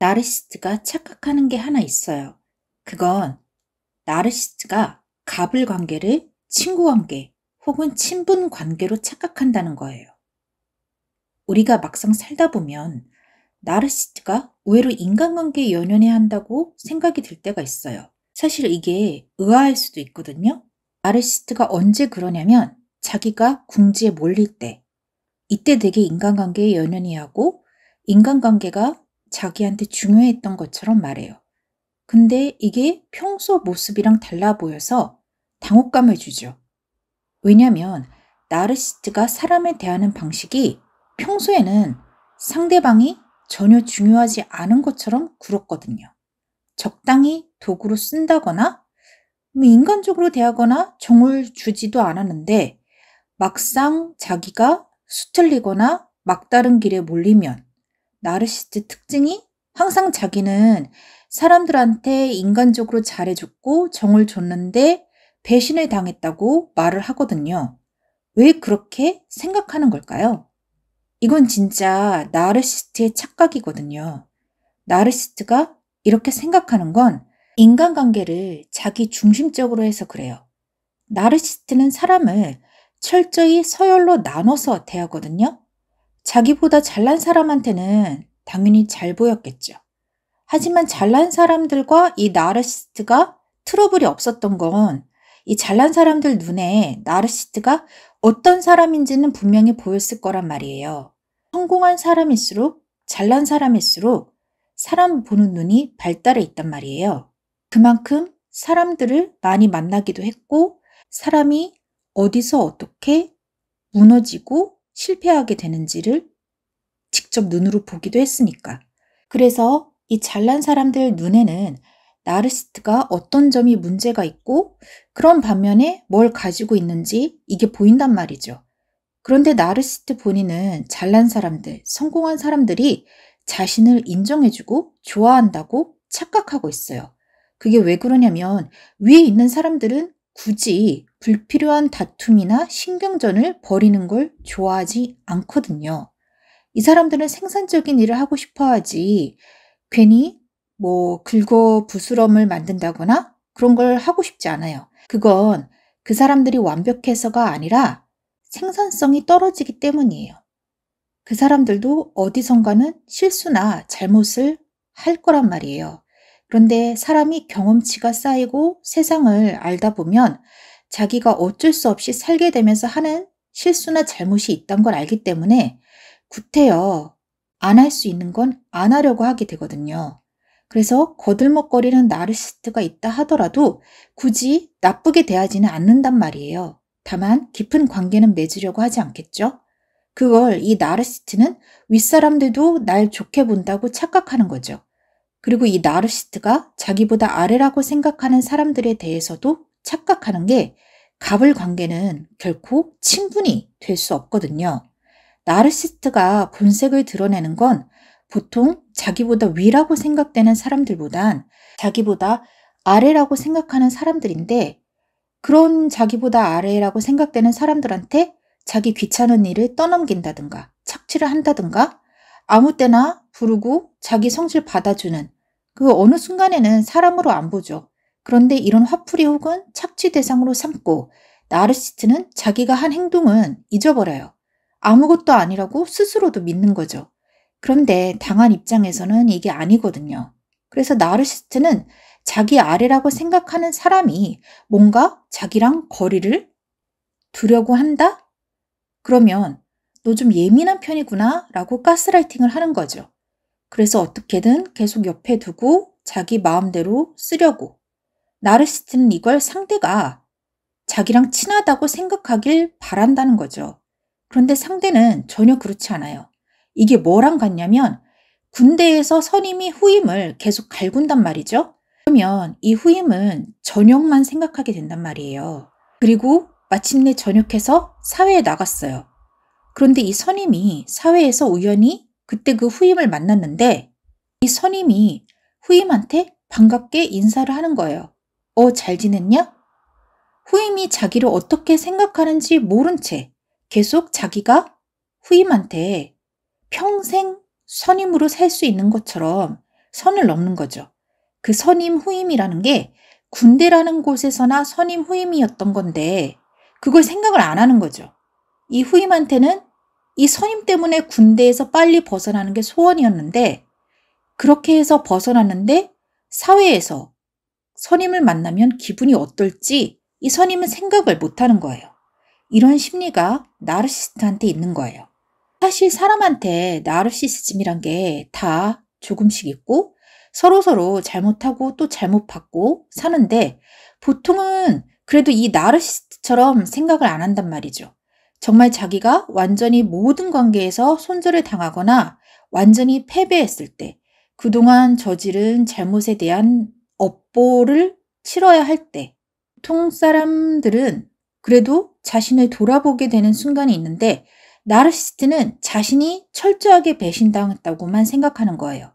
나르시스트가 착각하는 게 하나 있어요. 그건 나르시스트가 갑을 관계를 친구 관계 혹은 친분 관계로 착각한다는 거예요. 우리가 막상 살다 보면 나르시스트가 의외로 인간관계에 연연해야 한다고 생각이 들 때가 있어요. 사실 이게 의아할 수도 있거든요. 나르시스트가 언제 그러냐면 자기가 궁지에 몰릴 때 이때 되게 인간관계에 연연이 하고 인간관계가 자기한테 중요했던 것처럼 말해요. 근데 이게 평소 모습이랑 달라 보여서 당혹감을 주죠. 왜냐면 나르시트가사람에 대하는 방식이 평소에는 상대방이 전혀 중요하지 않은 것처럼 굴었거든요. 적당히 도구로 쓴다거나 뭐 인간적으로 대하거나 정을 주지도 않았는데 막상 자기가 수틀리거나 막다른 길에 몰리면 나르시스트 특징이 항상 자기는 사람들한테 인간적으로 잘해줬고 정을 줬는데 배신을 당했다고 말을 하거든요. 왜 그렇게 생각하는 걸까요? 이건 진짜 나르시스트의 착각이거든요. 나르시스트가 이렇게 생각하는 건 인간관계를 자기 중심적으로 해서 그래요. 나르시스트는 사람을 철저히 서열로 나눠서 대하거든요. 자기보다 잘난 사람한테는 당연히 잘 보였겠죠. 하지만 잘난 사람들과 이 나르시스트가 트러블이 없었던 건 이 잘난 사람들 눈에 나르시스트가 어떤 사람인지는 분명히 보였을 거란 말이에요. 성공한 사람일수록 잘난 사람일수록 사람 보는 눈이 발달해 있단 말이에요. 그만큼 사람들을 많이 만나기도 했고 사람이 어디서 어떻게 무너지고 실패하게 되는지를 직접 눈으로 보기도 했으니까. 그래서 이 잘난 사람들 눈에는 나르시트가 어떤 점이 문제가 있고 그런 반면에 뭘 가지고 있는지 이게 보인단 말이죠. 그런데 나르시트 본인은 잘난 사람들, 성공한 사람들이 자신을 인정해주고 좋아한다고 착각하고 있어요. 그게 왜 그러냐면 위에 있는 사람들은 굳이 불필요한 다툼이나 신경전을 벌이는 걸 좋아하지 않거든요. 이 사람들은 생산적인 일을 하고 싶어 하지 괜히 뭐 긁어 부스럼을 만든다거나 그런 걸 하고 싶지 않아요. 그건 그 사람들이 완벽해서가 아니라 생산성이 떨어지기 때문이에요. 그 사람들도 어디선가는 실수나 잘못을 할 거란 말이에요. 그런데 사람이 경험치가 쌓이고 세상을 알다 보면 자기가 어쩔 수 없이 살게 되면서 하는 실수나 잘못이 있다는 걸 알기 때문에 구태여 안 할 수 있는 건 안 하려고 하게 되거든요. 그래서 거들먹거리는 나르시스트가 있다 하더라도 굳이 나쁘게 대하지는 않는단 말이에요. 다만 깊은 관계는 맺으려고 하지 않겠죠? 그걸 이 나르시스트는 윗사람들도 날 좋게 본다고 착각하는 거죠. 그리고 이나르시트가 자기보다 아래라고 생각하는 사람들에 대해서도 착각하는 게 갑을 관계는 결코 친분이 될 수 없거든요. 나르시스트가 본색을 드러내는 건 보통 자기보다 위라고 생각되는 사람들보단 자기보다 아래라고 생각하는 사람들인데 그런 자기보다 아래라고 생각되는 사람들한테 자기 귀찮은 일을 떠넘긴다든가 착취를 한다든가 아무 때나 부르고 자기 성질 받아주는 그 어느 순간에는 사람으로 안 보죠. 그런데 이런 화풀이 혹은 착취 대상으로 삼고 나르시트는 자기가 한 행동은 잊어버려요. 아무것도 아니라고 스스로도 믿는 거죠. 그런데 당한 입장에서는 이게 아니거든요. 그래서 나르시트는 자기 아래라고 생각하는 사람이 뭔가 자기랑 거리를 두려고 한다? 그러면 너 좀 예민한 편이구나 라고 가스라이팅을 하는 거죠. 그래서 어떻게든 계속 옆에 두고 자기 마음대로 쓰려고. 나르시스트는 이걸 상대가 자기랑 친하다고 생각하길 바란다는 거죠. 그런데 상대는 전혀 그렇지 않아요. 이게 뭐랑 같냐면 군대에서 선임이 후임을 계속 갈군단 말이죠. 그러면 이 후임은 전역만 생각하게 된단 말이에요. 그리고 마침내 전역해서 사회에 나갔어요. 그런데 이 선임이 사회에서 우연히 그때 그 후임을 만났는데 이 선임이 후임한테 반갑게 인사를 하는 거예요. 어, 잘 지냈냐? 후임이 자기를 어떻게 생각하는지 모른 채 계속 자기가 후임한테 평생 선임으로 살 수 있는 것처럼 선을 넘는 거죠. 그 선임 후임이라는 게 군대라는 곳에서나 선임 후임이었던 건데 그걸 생각을 안 하는 거죠. 이 후임한테는 이 선임 때문에 군대에서 빨리 벗어나는 게 소원이었는데 그렇게 해서 벗어났는데 사회에서 선임을 만나면 기분이 어떨지 이 선임은 생각을 못하는 거예요. 이런 심리가 나르시스트한테 있는 거예요. 사실 사람한테 나르시시즘이란 게 다 조금씩 있고 서로서로 서로 잘못하고 또 잘못 받고 사는데 보통은 그래도 이 나르시스트처럼 생각을 안 한단 말이죠. 정말 자기가 완전히 모든 관계에서 손절을 당하거나 완전히 패배했을 때, 그동안 저지른 잘못에 대한 업보를 치러야 할 때, 보통 사람들은 그래도 자신을 돌아보게 되는 순간이 있는데, 나르시스트는 자신이 철저하게 배신당했다고만 생각하는 거예요.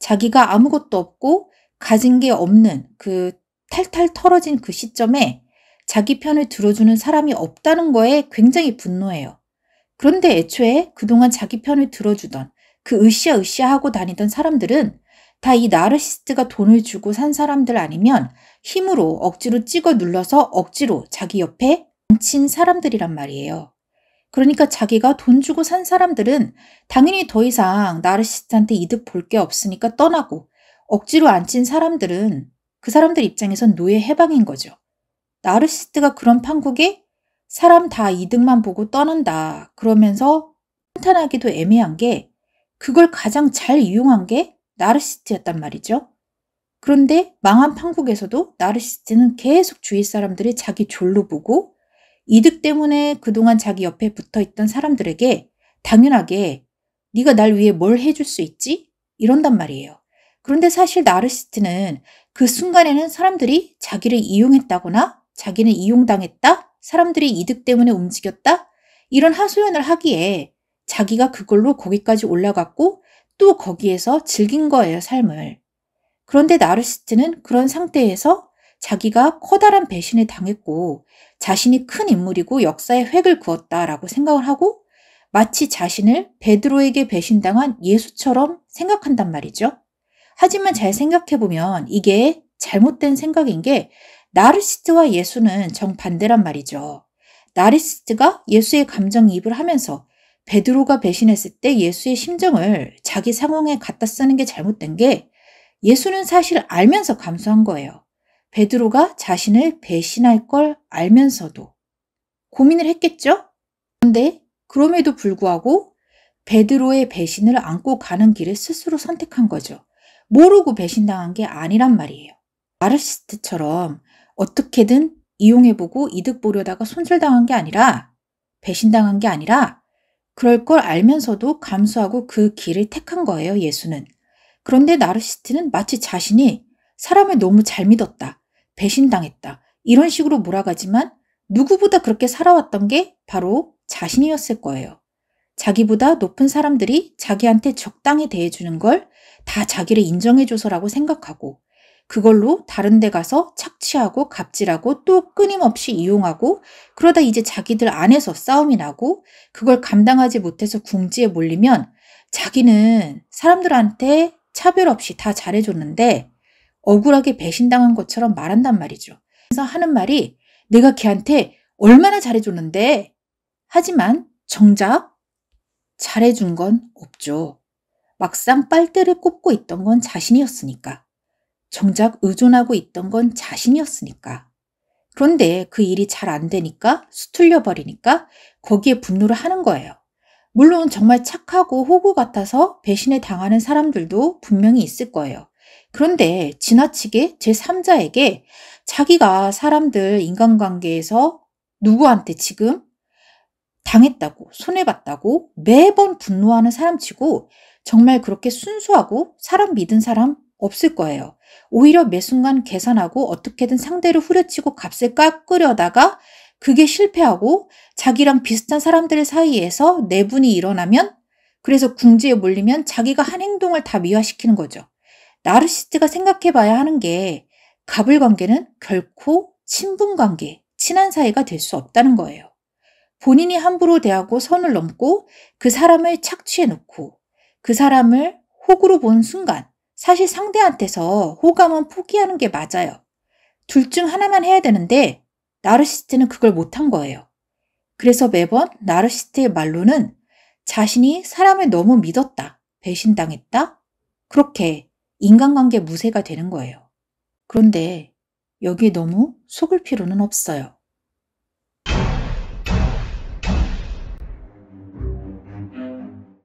자기가 아무것도 없고 가진 게 없는 그 탈탈 털어진 그 시점에 자기 편을 들어주는 사람이 없다는 거에 굉장히 분노해요. 그런데 애초에 그동안 자기 편을 들어주던 그 으쌰으쌰 하고 다니던 사람들은 다 이 나르시스트가 돈을 주고 산 사람들 아니면 힘으로 억지로 찍어 눌러서 억지로 자기 옆에 얹힌 사람들이란 말이에요. 그러니까 자기가 돈 주고 산 사람들은 당연히 더 이상 나르시스트한테 이득 볼 게 없으니까 떠나고 억지로 앉힌 사람들은 그 사람들 입장에선 노예 해방인 거죠. 나르시스트가 그런 판국에 사람 다 이득만 보고 떠난다 그러면서 탄탄하기도 애매한 게 그걸 가장 잘 이용한 게 나르시스트였단 말이죠. 그런데 망한 판국에서도 나르시스트는 계속 주위 사람들이 자기 졸로 보고 이득 때문에 그동안 자기 옆에 붙어있던 사람들에게 당연하게 네가 날 위해 뭘 해줄 수 있지? 이런단 말이에요. 그런데 사실 나르시스트는 그 순간에는 사람들이 자기를 이용했다거나 자기는 이용당했다, 사람들이 이득 때문에 움직였다, 이런 하소연을 하기에 자기가 그걸로 거기까지 올라갔고 또 거기에서 즐긴 거예요, 삶을. 그런데 나르시트는 그런 상태에서 자기가 커다란 배신을 당했고 자신이 큰 인물이고 역사에 획을 그었다라고 생각을 하고 마치 자신을 베드로에게 배신당한 예수처럼 생각한단 말이죠. 하지만 잘 생각해보면 이게 잘못된 생각인 게 나르시트와 예수는 정반대란 말이죠. 나르시트가 예수의 감정이입을 하면서 베드로가 배신했을 때 예수의 심정을 자기 상황에 갖다 쓰는 게 잘못된 게 예수는 사실 알면서 감수한 거예요. 베드로가 자신을 배신할 걸 알면서도 고민을 했겠죠? 그런데 그럼에도 불구하고 베드로의 배신을 안고 가는 길을 스스로 선택한 거죠. 모르고 배신당한 게 아니란 말이에요. 아르시트처럼 어떻게든 이용해보고 이득 보려다가 손절당한 게 아니라 배신당한 게 아니라 그럴 걸 알면서도 감수하고 그 길을 택한 거예요, 예수는. 그런데 나르시스트는 마치 자신이 사람을 너무 잘 믿었다, 배신당했다, 이런 식으로 몰아가지만 누구보다 그렇게 살아왔던 게 바로 자신이었을 거예요. 자기보다 높은 사람들이 자기한테 적당히 대해주는 걸 다 자기를 인정해줘서라고 생각하고 그걸로 다른 데 가서 착취하고 갑질하고 또 끊임없이 이용하고 그러다 이제 자기들 안에서 싸움이 나고 그걸 감당하지 못해서 궁지에 몰리면 자기는 사람들한테 차별 없이 다 잘해줬는데 억울하게 배신당한 것처럼 말한단 말이죠. 그래서 하는 말이 내가 걔한테 얼마나 잘해줬는데 하지만 정작 잘해준 건 없죠. 막상 빨대를 꼽고 있던 건 자신이었으니까. 정작 의존하고 있던 건 자신이었으니까. 그런데 그 일이 잘 안 되니까 수틀려 버리니까 거기에 분노를 하는 거예요. 물론 정말 착하고 호구 같아서 배신에 당하는 사람들도 분명히 있을 거예요. 그런데 지나치게 제3자에게 자기가 사람들 인간관계에서 누구한테 지금 당했다고, 손해봤다고 매번 분노하는 사람치고 정말 그렇게 순수하고 사람 믿은 사람 없을 거예요. 오히려 매 순간 계산하고 어떻게든 상대를 후려치고 값을 깎으려다가 그게 실패하고 자기랑 비슷한 사람들 사이에서 내분이 네 일어나면 그래서 궁지에 몰리면 자기가 한 행동을 다 미화시키는 거죠. 나르시스트가 생각해봐야 하는 게 갑을 관계는 결코 친분 관계, 친한 사이가 될 수 없다는 거예요. 본인이 함부로 대하고 선을 넘고 그 사람을 착취해 놓고 그 사람을 혹으로 본 순간 사실 상대한테서 호감은 포기하는 게 맞아요. 둘 중 하나만 해야 되는데 나르시스트는 그걸 못한 거예요. 그래서 매번 나르시스트의 말로는 자신이 사람을 너무 믿었다, 배신당했다, 그렇게 인간관계 무쇠가 되는 거예요. 그런데 여기에 너무 속을 필요는 없어요.